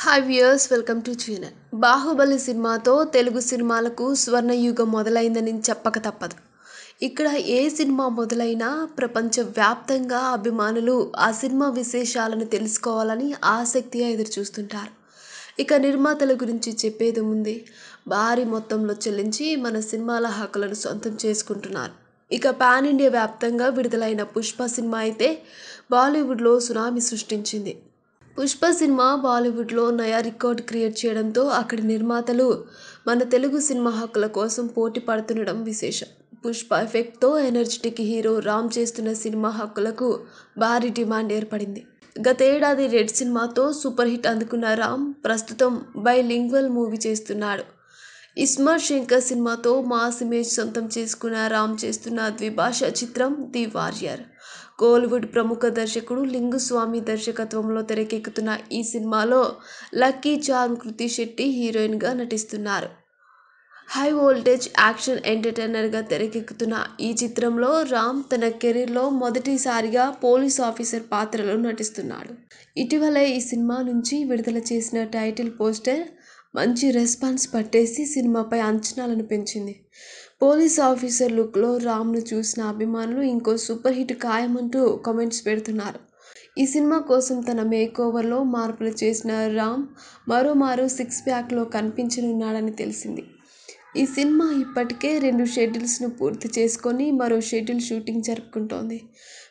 hi viewers welcome to channel Baahubali సినిమాతో తెలుగు సినిమాలకు స్వర్ణయుగం మొదలైందని చెప్పక తప్పదు ఇక్కడ ఏ సినిమా మొదలైనా ప్రపంచవ్యాప్తంగా అభిమానులు ఆ సినిమా విశేషాలను తెలుసుకోవాలని ఆసక్తిగా ఎదురుచూస్తుంటారు ఇక నిర్మాతల గురించి చెప్పేది ఉంది భారీ మొత్తంలో చెల్లించి మన సినిమాల హక్కులను సొంతం చేసుకుంటున్నారు ఇక పాన్ ఇండియా వ్యాప్తంగా విడుదలైన పుష్ప సినిమా అయితే బాలీవుడ్లో సునామీ సృష్టించింది పుష్ప సినిమా బాలీవుడ్లో నయా రికార్డ్ క్రియేట్ చేయడంతో అక్కడి నిర్మాతలు మన తెలుగు సినిమా హక్కుల కోసం పోటీ పడుతుండడం విశేషం పుష్ప ఎఫెక్ట్తో ఎనర్జెటిక్ హీరో రామ్ చేస్తున్న సినిమా హక్కులకు భారీ డిమాండ్ ఏర్పడింది గతేడాది రెడ్ సినిమాతో సూపర్ హిట్ అందుకున్న రామ్ ప్రస్తుతం బై లింగ్వల్ మూవీ చేస్తున్నాడు ఇస్మార్ట్ శంకర్ సినిమాతో మాస్ ఇమేజ్ సొంతం చేసుకున్న రామ్ చేస్తున్న ద్విభాషా చిత్రం ది వారియర్ కోలీవుడ్ ప్రముఖ దర్శకుడు లింగుస్వామి దర్శకత్వంలో తెరకెక్కుతున్న ఈ సినిమాలో లక్కీ చాంద్ కృతి శెట్టి హీరోయిన్గా నటిస్తున్నారు హై వోల్టేజ్ యాక్షన్ ఎంటర్టైనర్గా తెరకెక్కుతున్న ఈ చిత్రంలో రామ్ తన కెరీర్లో మొదటిసారిగా పోలీస్ ఆఫీసర్ పాత్రలో నటిస్తున్నాడు ఇటీవల ఈ సినిమా నుంచి విడుదల చేసిన టైటిల్ పోస్టర్ మంచి రెస్పాన్స్ పట్టేసి సినిమాపై అంచనాలను పెంచింది పోలీస్ ఆఫీసర్ లుక్లో రామ్ను చూసిన అభిమానులు ఇంకో సూపర్ హిట్ ఖాయమంటూ కామెంట్స్ పెడుతున్నారు ఈ సినిమా కోసం తన మేకోవర్లో మార్పులు చేసిన రామ్ మరోమారు సిక్స్ ప్యాక్లో కనిపించనున్నాడని తెలిసింది ఈ సినిమా ఇప్పటికే రెండు షెడ్యూల్స్ను పూర్తి చేసుకొని మరో షెడ్యూల్ షూటింగ్ జరుపుకుంటోంది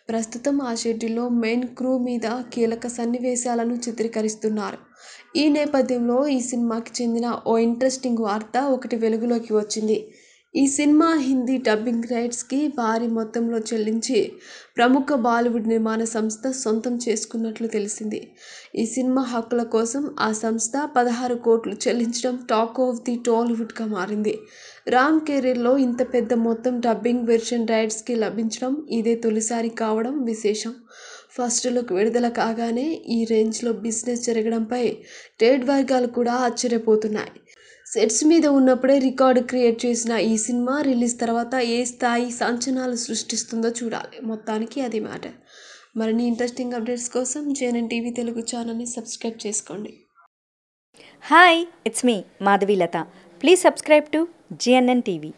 ప్రస్తుతం ఆ షెడ్యూల్లో మెయిన్ క్రూ మీద కీలక సన్నివేశాలను చిత్రీకరిస్తున్నారు ఈ నేపథ్యంలో ఈ సినిమాకి చెందిన ఓ ఇంట్రెస్టింగ్ వార్త ఒకటి వెలుగులోకి వచ్చింది ఈ సినిమా హిందీ డబ్బింగ్ రైట్స్కి భారీ మొత్తంలో చెల్లించి ప్రముఖ బాలీవుడ్ నిర్మాణ సంస్థ సొంతం చేసుకున్నట్లు తెలిసింది ఈ సినిమా హక్కుల కోసం ఆ సంస్థ పదహారు కోట్లు చెల్లించడం టాక్ ఆఫ్ ది టాలీవుడ్గా మారింది రామ్ కెరీర్లో ఇంత పెద్ద మొత్తం డబ్బింగ్ వెర్షన్ రైట్స్కి లభించడం ఇదే తొలిసారి కావడం విశేషం ఫస్ట్ లుక్ విడుదల కాగానే ఈ రేంజ్లో బిజినెస్ జరగడంపై ట్రేడ్ వర్గాలు కూడా ఆశ్చర్యపోతున్నాయి సెట్స్ మీద ఉన్నప్పుడే రికార్డు క్రియేట్ చేసిన ఈ సినిమా రిలీజ్ తర్వాత ఏ స్థాయి సంచనాలు సృష్టిస్తుందో చూడాలి మొత్తానికి అది మ్యాటర్ మరిన్ని ఇంట్రెస్టింగ్ అప్డేట్స్ కోసం జేఎన్ఎన్ టీవీ తెలుగు ఛానల్ని సబ్స్క్రైబ్ చేసుకోండి hi it's me Madhavilatha please subscribe to GNN TV